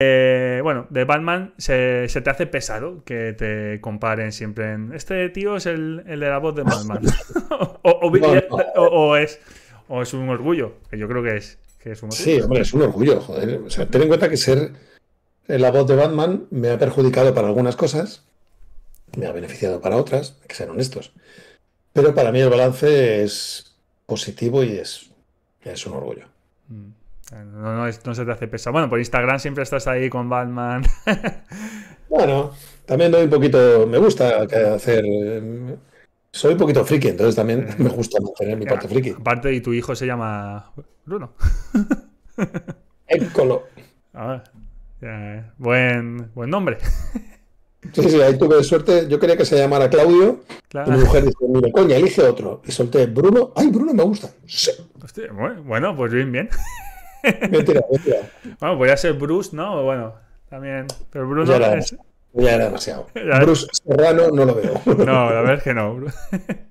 Eh, bueno, de Batman se, te hace pesado que te comparen siempre en. Este tío es el, de la voz de Batman. o, es, es un orgullo, que yo creo que es. un orgullo. Sí, hombre, es un orgullo, ten en cuenta que ser eh, la voz de Batman me ha perjudicado para algunas cosas, me ha beneficiado para otras, que sean honestos. Pero para mí el balance es positivo y es, es un orgullo. Mm. No, no, se te hace pesado. Bueno, por Instagram siempre estás ahí con Batman. bueno, también doy un poquito. Me gusta hacer. Soy un poquito friki, entonces también me gusta mantener mi parte friki. Aparte, y tu hijo se llama Bruno. Écolo Ah, buen, buen nombre. Sí, sí, ahí tuve suerte. Yo quería que se llamara Claudio. tu mujer dice mira, coña, elige otro. Y solté Bruno. Ay, Bruno me gusta. Sí. bueno, pues bien, bien mentira, mentira. Bueno, podría ser Bruce, ¿no? Bueno, también. Pero Bruce ya no era, es... Ya era demasiado. Bruce Serrano no lo veo. No, la verdad es que no.